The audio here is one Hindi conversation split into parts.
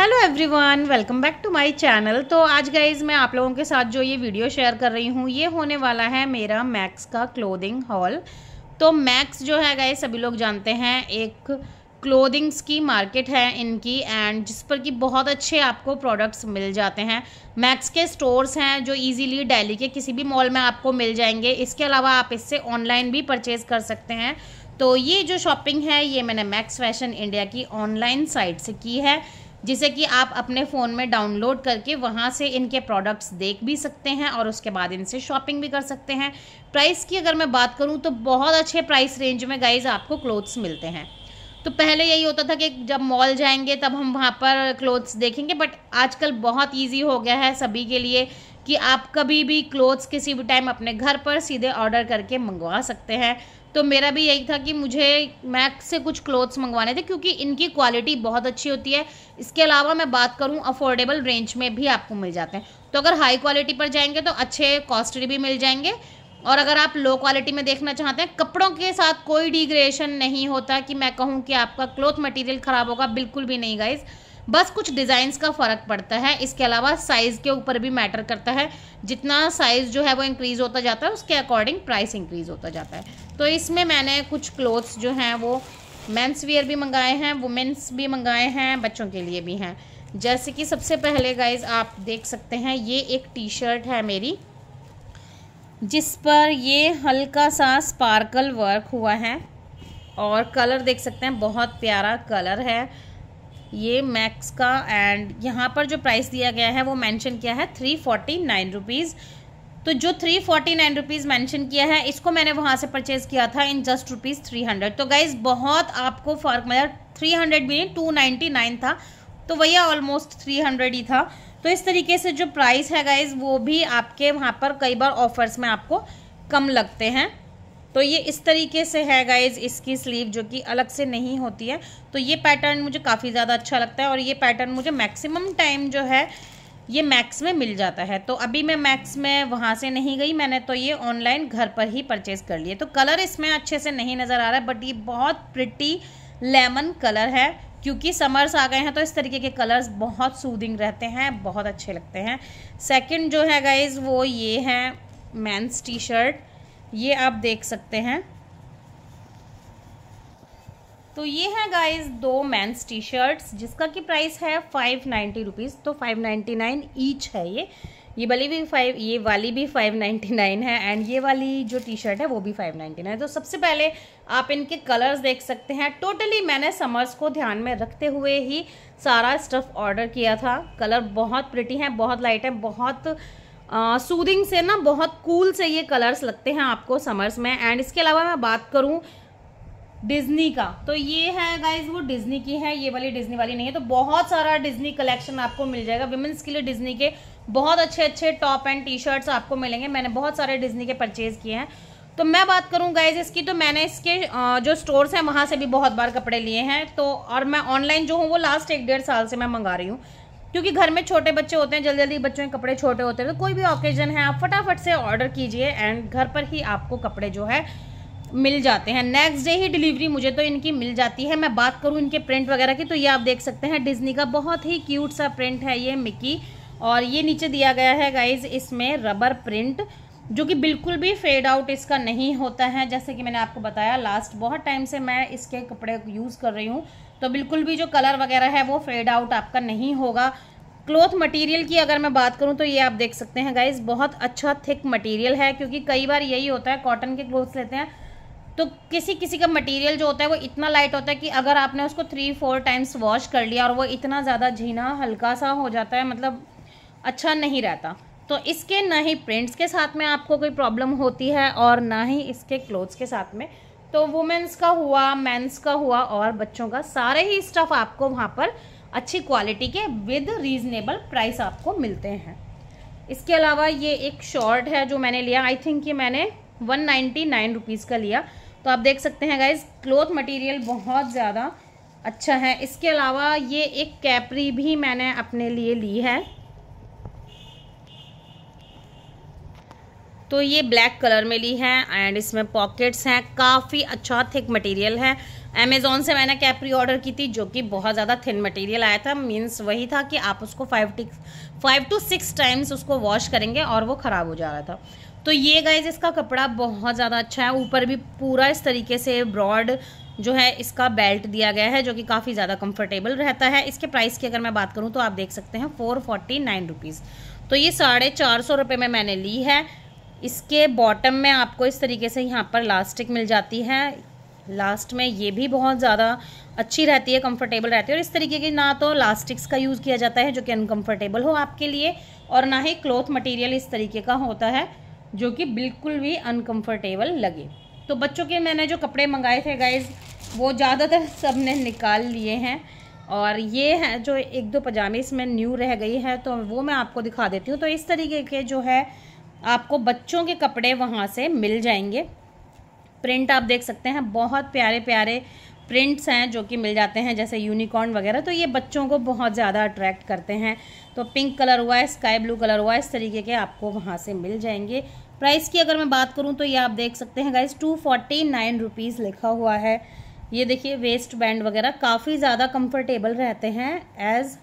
hello everyone welcome back to my channel तो आज गाइज मैं आप लोगों के साथ जो ये वीडियो शेयर कर रही हूँ ये होने वाला है मेरा मैक्स का क्लोथिंग हॉल तो मैक्स जो है गाइज सभी लोग जानते हैं एक क्लोदिंग्स की मार्केट है इनकी एंड जिस पर कि बहुत अच्छे आपको प्रोडक्ट्स मिल जाते हैं मैक्स के स्टोर्स हैं जो इजीली डेली के किसी भी मॉल में आपको मिल जाएंगे इसके अलावा आप इससे ऑनलाइन भी परचेज़ कर सकते हैं तो ये जो शॉपिंग है ये मैंने मैक्स फैशन इंडिया की ऑनलाइन साइट से की है जिसे कि आप अपने फ़ोन में डाउनलोड करके वहाँ से इनके प्रोडक्ट्स देख भी सकते हैं और उसके बाद इनसे शॉपिंग भी कर सकते हैं प्राइस की अगर मैं बात करूँ तो बहुत अच्छे प्राइस रेंज में गाइज आपको क्लोथ्स मिलते हैं तो पहले यही होता था कि जब मॉल जाएंगे तब हम वहाँ पर क्लोथ्स देखेंगे बट आजकल बहुत ईजी हो गया है सभी के लिए कि आप कभी भी क्लोथ्स किसी भी टाइम अपने घर पर सीधे ऑर्डर करके मंगवा सकते हैं तो मेरा भी यही था कि मुझे मैक से कुछ क्लोथ्स मंगवाने थे क्योंकि इनकी क्वालिटी बहुत अच्छी होती है इसके अलावा मैं बात करूँ अफोर्डेबल रेंज में भी आपको मिल जाते हैं तो अगर हाई क्वालिटी पर जाएंगे तो अच्छे कॉस्टली भी मिल जाएंगे और अगर आप लो क्वालिटी में देखना चाहते हैं कपड़ों के साथ कोई डिग्रेशन नहीं होता कि मैं कहूँ कि आपका क्लोथ मटेरियल ख़राब होगा बिल्कुल भी नहीं गाइज़ बस कुछ डिज़ाइंस का फ़र्क पड़ता है इसके अलावा साइज़ के ऊपर भी मैटर करता है जितना साइज़ जो है वो इंक्रीज़ होता जाता है उसके अकॉर्डिंग प्राइस इंक्रीज़ होता जाता है तो इसमें मैंने कुछ क्लोथ्स जो हैं वो मेंस वियर भी मंगाए हैं वुमेंस भी मंगाए हैं बच्चों के लिए भी हैं जैसे कि सबसे पहले गाइज आप देख सकते हैं ये एक टी शर्ट है मेरी जिस पर ये हल्का सा स्पार्कल वर्क हुआ है और कलर देख सकते हैं बहुत प्यारा कलर है ये मैक्स का एंड यहाँ पर जो प्राइस दिया गया है वो मेंशन किया है थ्री फोर्टी नाइन रुपीज़ तो जो three forty nine rupees mention किया है इसको मैंने वहाँ से परचेज़ किया था in just rupees three hundred तो गाइज़ बहुत आपको फ़र्क मिला थ्री हंड्रेड भी नहीं टू नाइन्टी नाइन था तो वही ऑलमोस्ट थ्री हंड्रेड ही था तो इस तरीके से जो प्राइस है गाइज़ वो भी आपके वहाँ पर कई बार ऑफ़र्स में आपको कम लगते हैं तो ये इस तरीके से है गाइज इसकी स्लीव जो कि अलग से नहीं होती है तो ये पैटर्न मुझे काफ़ी ज़्यादा अच्छा लगता है और ये पैटर्न मुझे मैक्सिमम टाइम जो है ये मैक्स में मिल जाता है तो अभी मैं मैक्स में वहाँ से नहीं गई मैंने तो ये ऑनलाइन घर पर ही परचेज़ कर लिए तो कलर इसमें अच्छे से नहीं नज़र आ रहा है बट ये बहुत प्रिटी लेमन कलर है क्योंकि समर्स आ गए हैं तो इस तरीके के कलर्स बहुत सूदिंग रहते हैं बहुत अच्छे लगते हैं सेकंड जो है गाइज़ वो ये है मैंस टी शर्ट ये आप देख सकते हैं तो ये है गाइज दो मेंस टी शर्ट्स जिसका कि प्राइस है फाइव नाइन्टी रुपीज़ तो फाइव नाइन्टी नाइन ईच है ये ये वाली भी फाइव ये वाली भी फाइव नाइन्टी नाइन है एंड ये वाली जो टी शर्ट है वो भी फाइव नाइन्टी नाइन तो सबसे पहले आप इनके कलर्स देख सकते हैं टोटली मैंने समर्स को ध्यान में रखते हुए ही सारा स्टफ़ ऑर्डर किया था कलर बहुत प्रिटी हैं बहुत लाइट है बहुत सूदिंग से ना बहुत कूल से ये कलर्स लगते हैं आपको समर्स में एंड इसके अलावा मैं बात करूँ डिज्नी का तो ये है गाइज वो डिज्नी की है ये वाली डिज्नी वाली नहीं है तो बहुत सारा डिज्नी कलेक्शन आपको मिल जाएगा वुमेंस के लिए डिज्नी के बहुत अच्छे अच्छे टॉप एंड टी शर्ट्स आपको मिलेंगे मैंने बहुत सारे डिज्नी के परचेज़ किए हैं तो मैं बात करूँ गाइज इसकी तो मैंने इसके जो स्टोर्स हैं वहाँ से भी बहुत बार कपड़े लिए हैं तो और मैं ऑनलाइन जो हूँ वो लास्ट एक डेढ़ साल से मैं मंगा रही हूँ क्योंकि घर में छोटे बच्चे होते हैं जल्दी जल्दी बच्चों के कपड़े छोटे होते हैं तो कोई भी ओकेजन है आप फटाफट से ऑर्डर कीजिए एंड घर पर ही आपको कपड़े जो है मिल जाते हैं नेक्स्ट डे ही डिलीवरी मुझे तो इनकी मिल जाती है मैं बात करूँ इनके प्रिंट वगैरह की तो ये आप देख सकते हैं डिज्नी का बहुत ही क्यूट सा प्रिंट है ये मिकी और ये नीचे दिया गया है गाइज इसमें रबर प्रिंट जो कि बिल्कुल भी फेड आउट इसका नहीं होता है जैसे कि मैंने आपको बताया लास्ट बहुत टाइम से मैं इसके कपड़े यूज़ कर रही हूँ तो बिल्कुल भी जो कलर वगैरह है वो फेड आउट आपका नहीं होगा क्लोथ मटेरियल की अगर मैं बात करूं तो ये आप देख सकते हैं गाइज बहुत अच्छा थिक मटेरियल है क्योंकि कई बार यही होता है कॉटन के क्लोथ्स लेते हैं तो किसी किसी का मटेरियल जो होता है वो इतना लाइट होता है कि अगर आपने उसको थ्री फोर टाइम्स वॉश कर लिया और वो इतना ज़्यादा झीना हल्का सा हो जाता है मतलब अच्छा नहीं रहता तो इसके ना ही प्रिंट्स के साथ में आपको कोई प्रॉब्लम होती है और ना ही इसके क्लोथ्स के साथ में तो वुमेंस का हुआ मेंस का हुआ और बच्चों का सारे ही स्टफ़ आपको वहाँ पर अच्छी क्वालिटी के विद रीजनेबल प्राइस आपको मिलते हैं इसके अलावा ये एक शॉर्ट है जो मैंने लिया आई थिंक ये मैंने वन नाइन्टी नाइन रुपीज़ का लिया तो आप देख सकते हैं गाइज क्लोथ मटेरियल बहुत ज़्यादा अच्छा है इसके अलावा ये एक कैपरी भी मैंने अपने लिए ली है तो ये ब्लैक कलर में ली है एंड इसमें पॉकेट्स हैं काफ़ी अच्छा थिक मटेरियल है अमेज़ोन से मैंने कैपरी ऑर्डर की थी जो कि बहुत ज़्यादा थिन मटेरियल आया था मीन्स वही था कि आप उसको five six five to six times उसको वॉश करेंगे और वो ख़राब हो जा रहा था तो ये गाइज इसका कपड़ा बहुत ज़्यादा अच्छा है ऊपर भी पूरा इस तरीके से ब्रॉड जो है इसका बेल्ट दिया गया है जो कि काफ़ी ज़्यादा कंफर्टेबल रहता है इसके प्राइस की अगर मैं बात करूँ तो आप देख सकते हैं फोर फोर्टी नाइन रुपीज़ तो ये साढ़े चार सौ रुपये में मैंने ली है इसके बॉटम में आपको इस तरीके से यहाँ पर लास्टिक मिल जाती है लास्ट में ये भी बहुत ज़्यादा अच्छी रहती है कंफर्टेबल रहती है और इस तरीके की ना तो लास्टिक्स का यूज़ किया जाता है जो कि अनकम्फर्टेबल हो आपके लिए और ना ही क्लॉथ मटेरियल इस तरीके का होता है जो कि बिल्कुल भी अनकम्फर्टेबल लगे तो बच्चों के मैंने जो कपड़े मंगाए थे गाइज वो ज़्यादातर सब ने निकाल लिए हैं और ये है जो एक दो पजामे इसमें न्यू रह गई है तो वो मैं आपको दिखा देती हूँ तो इस तरीके के जो है आपको बच्चों के कपड़े वहाँ से मिल जाएंगे प्रिंट आप देख सकते हैं बहुत प्यारे प्यारे प्रिंट्स हैं जो कि मिल जाते हैं जैसे यूनिकॉर्न वगैरह तो ये बच्चों को बहुत ज़्यादा अट्रैक्ट करते हैं तो पिंक कलर हुआ है स्काई ब्लू कलर हुआ है इस तरीके के आपको वहाँ से मिल जाएंगे प्राइस की अगर मैं बात करूँ तो ये आप देख सकते हैं guys two forty nine rupees लिखा हुआ है ये देखिए वेस्ट बैंड वगैरह काफ़ी ज़्यादा कम्फर्टेबल रहते हैं एज़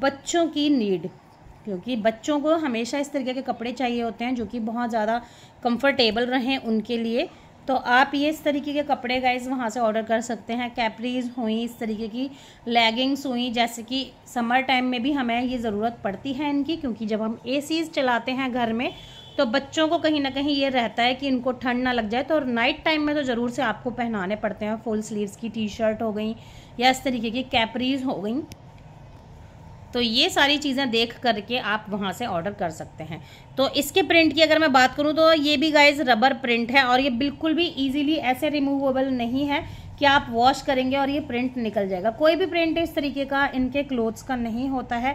बच्चों की नीड क्योंकि बच्चों को हमेशा इस तरीके के कपड़े चाहिए होते हैं जो कि बहुत ज़्यादा कंफर्टेबल रहें उनके लिए तो आप ये इस तरीके के कपड़े गाइज वहाँ से ऑर्डर कर सकते हैं कैपरीज हुई इस तरीके की लेगिंग्स हुई जैसे कि समर टाइम में भी हमें ये ज़रूरत पड़ती है इनकी क्योंकि जब हम ए चलाते हैं घर में तो बच्चों को कहीं ना कहीं ये रहता है कि इनको ठंड ना लग जाए तो और नाइट टाइम में तो ज़रूर से आपको पहनाने पड़ते हैं फुल स्लीव्स की टी शर्ट हो गई या इस तरीके की कैपरीज हो गई तो ये सारी चीज़ें देख करके आप वहाँ से ऑर्डर कर सकते हैं तो इसके प्रिंट की अगर मैं बात करूँ तो ये भी गाइज रबर प्रिंट है और ये बिल्कुल भी ईजिली ऐसे रिमूवेबल नहीं है कि आप वॉश करेंगे और ये प्रिंट निकल जाएगा कोई भी प्रिंट इस तरीके का इनके क्लोथ्स का नहीं होता है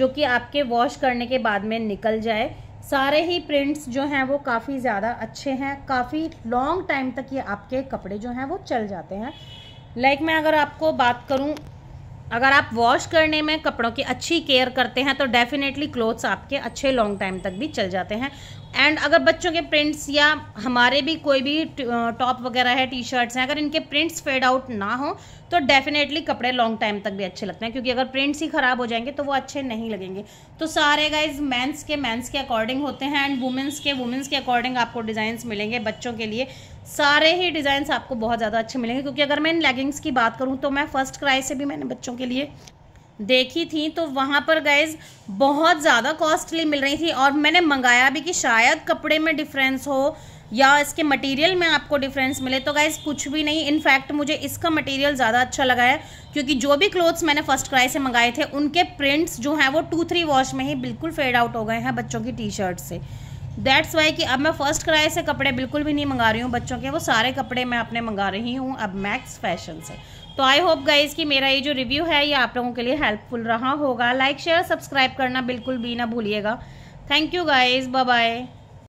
जो कि आपके वॉश करने के बाद में निकल जाए सारे ही प्रिंट्स जो हैं वो काफ़ी ज़्यादा अच्छे हैं काफ़ी लॉन्ग टाइम तक ये आपके कपड़े जो हैं वो चल जाते हैं लाइक like मैं अगर आपको बात करूँ अगर आप वॉश करने में कपड़ों की अच्छी केयर करते हैं तो डेफिनेटली क्लोथ्स आपके अच्छे लॉन्ग टाइम तक भी चल जाते हैं एंड अगर बच्चों के प्रिंट्स या हमारे भी कोई भी टॉप वगैरह है टी शर्ट्स हैं अगर इनके प्रिंट्स फेड आउट ना हो तो डेफिनेटली कपड़े लॉन्ग टाइम तक भी अच्छे लगते हैं क्योंकि अगर प्रिंट्स ही ख़राब हो जाएंगे तो वो अच्छे नहीं लगेंगे तो सारे गाइज मेंस के मेंस के अकॉर्डिंग होते हैं एंड वुमेंस के वुमेंस के अकॉर्डिंग आपको डिज़ाइंस मिलेंगे बच्चों के लिए सारे ही डिज़ाइंस आपको बहुत ज़्यादा अच्छे मिलेंगे क्योंकि अगर मैं इन लेगिंग्स की बात करूँ तो मैं फ़र्स्ट क्राई से भी मैंने बच्चों के लिए देखी थी तो वहाँ पर गाइज बहुत ज़्यादा कॉस्टली मिल रही थी और मैंने मंगाया भी कि शायद कपड़े में डिफरेंस हो या इसके मटेरियल में आपको डिफरेंस मिले तो गाइज कुछ भी नहीं इनफैक्ट मुझे इसका मटेरियल ज़्यादा अच्छा लगा है क्योंकि जो भी क्लोथ्स मैंने फर्स्ट क्राई से मंगाए थे उनके प्रिंट्स जो हैं वो टू थ्री वॉश में ही बिल्कुल फेड आउट हो गए हैं बच्चों की टी शर्ट से दैट्स वाई कि अब मैं फ़र्स्ट क्राई से कपड़े बिल्कुल भी नहीं मंगा रही हूँ बच्चों के वो सारे कपड़े मैं अपने मंगा रही हूँ अब मैक्स फैशन से तो आई होप गाइज कि मेरा ये जो रिव्यू है ये आप लोगों के लिए हेल्पफुल रहा होगा लाइक शेयर सब्सक्राइब करना बिल्कुल भी ना भूलिएगा थैंक यू गाइज बाय